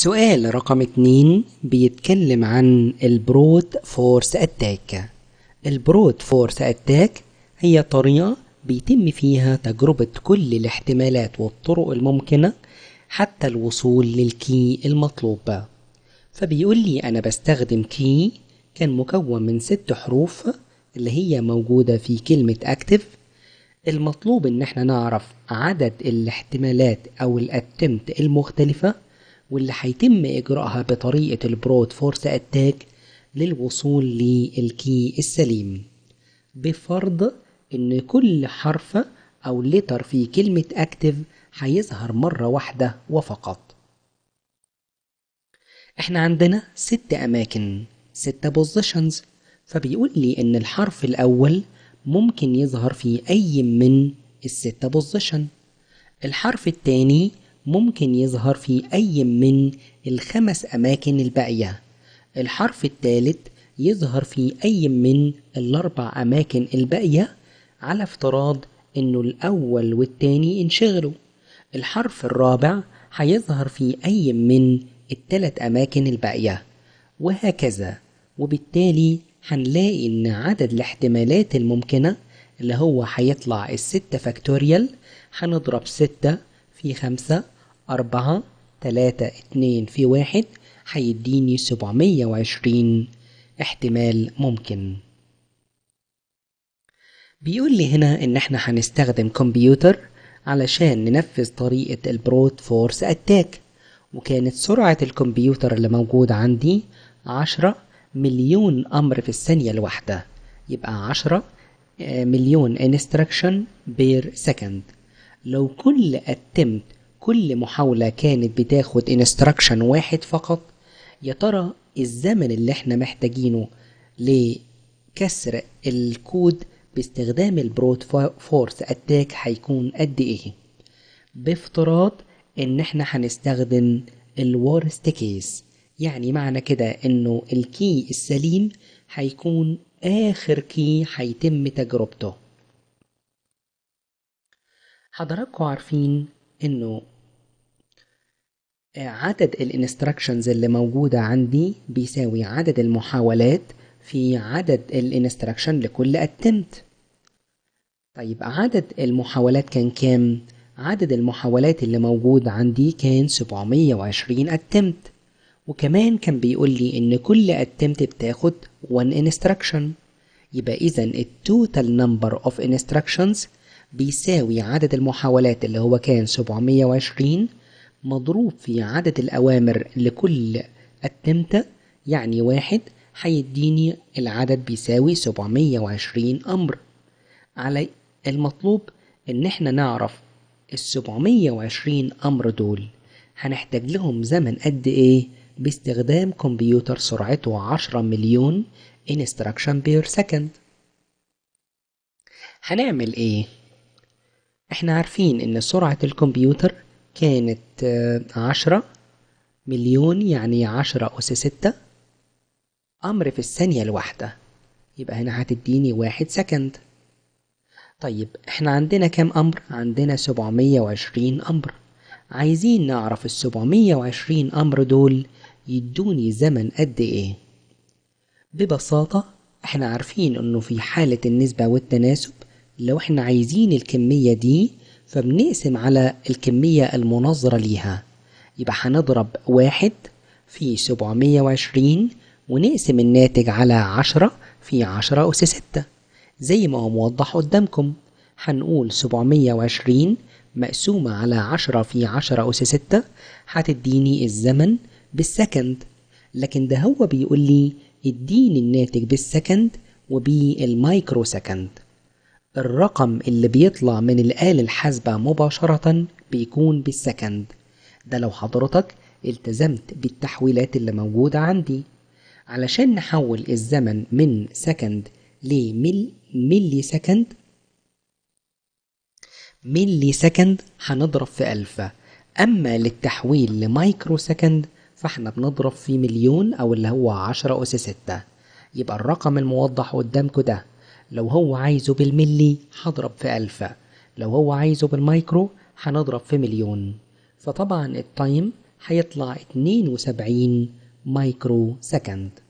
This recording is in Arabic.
سؤال رقم اتنين بيتكلم عن البروت فورس اتاك البروت فورس اتاك هي طريقة بيتم فيها تجربة كل الاحتمالات والطرق الممكنة حتى الوصول للكي المطلوب فبيقول لي أنا بستخدم كي كان مكون من ست حروف اللي هي موجودة في كلمة أكتف المطلوب إن احنا نعرف عدد الاحتمالات أو الأتمت المختلفة واللي هيتم إجراءها بطريقة البرود فورس أتاك للوصول للكي السليم بفرض إن كل حرف أو لتر في كلمة أكتف هيظهر مرة واحدة وفقط احنا عندنا ست أماكن ست بوزيشنز فبيقول لي إن الحرف الأول ممكن يظهر في أي من الست بوزيشن الحرف التاني ممكن يظهر في أي من الخمس أماكن الباقية الحرف الثالث يظهر في أي من الأربع أماكن الباقية على افتراض إنه الأول والتاني انشغلوا الحرف الرابع هيظهر في أي من التلات أماكن الباقية وهكذا وبالتالي هنلاقي إن عدد الاحتمالات الممكنة اللي هو هيطلع الستة فاكتوريال هنضرب ستة في خمسة أربعة تلاتة اتنين في واحد هيديني سبعمية وعشرين احتمال ممكن بيقول لي هنا إن احنا هنستخدم كمبيوتر علشان ننفذ طريقة البروت فورس أتاك وكانت سرعة الكمبيوتر اللي موجود عندي عشرة مليون أمر في الثانية الواحدة يبقى عشرة آه، مليون انستراكشن بير سكند لو كل أتمت كل محاولة كانت بتاخد انستراكشن واحد فقط يا ترى الزمن اللي احنا محتاجينه لكسر الكود باستخدام البروت فورس اتاك هيكون قد ايه بافتراض ان احنا هنستخدم الورست كيس يعني معنى كده انه الكي السليم هيكون اخر كي هيتم تجربته حضراتكم عارفين انه عدد الانستراكشنز اللي موجودة عندي بيساوي عدد المحاولات في عدد الانستراكشن لكل اتمت طيب عدد المحاولات كان كام؟ عدد المحاولات اللي موجود عندي كان 720 اتمت وكمان كان بيقول لي ان كل اتمت بتاخد 1 انستراكشن يبقى اذا التوتال نمبر اوف instructions بيساوي عدد المحاولات اللي هو كان 720 مضروب في عدد الأوامر لكل التمتة يعني واحد هيديني العدد بيساوي 720 أمر على المطلوب إن احنا نعرف ال 720 أمر دول هنحتاج لهم زمن قد إيه باستخدام كمبيوتر سرعته 10 مليون instruction per second هنعمل إيه؟ احنا عارفين ان سرعة الكمبيوتر كانت آه، عشرة مليون يعني عشرة أس ستة أمر في الثانية الواحدة يبقى هنا هتديني واحد سكند طيب احنا عندنا كام أمر؟ عندنا سبعمية وعشرين أمر عايزين نعرف السبعمية وعشرين أمر دول يدوني زمن قد ايه؟ ببساطة احنا عارفين انه في حالة النسبة والتناسب لو احنا عايزين الكمية دي فبنقسم على الكمية المناظرة ليها يبقى هنضرب واحد في سبعمية وعشرين ونقسم الناتج على عشرة في عشرة أس ستة زي ما هو موضح قدامكم هنقول سبعمية وعشرين مقسومة على عشرة في عشرة أس ستة هتديني الزمن بالسكند لكن ده هو بيقول لي اديني الناتج بالسكند وبالمايكرو سكند الرقم اللي بيطلع من الآلة الحاسبة مباشرة بيكون بالسكند ده لو حضرتك التزمت بالتحويلات اللي موجودة عندي علشان نحول الزمن من سكند لمل ملي سكند ملي سكند هنضرب في ألفا أما للتحويل لمايكرو سكند فاحنا بنضرب في مليون أو اللي هو عشرة أس ستة يبقى الرقم الموضح قدامكم ده لو هو عايزه بالملي هضرب في ألف لو هو عايزه بالمايكرو هنضرب في مليون فطبعا التايم هيطلع 72 مايكرو سكند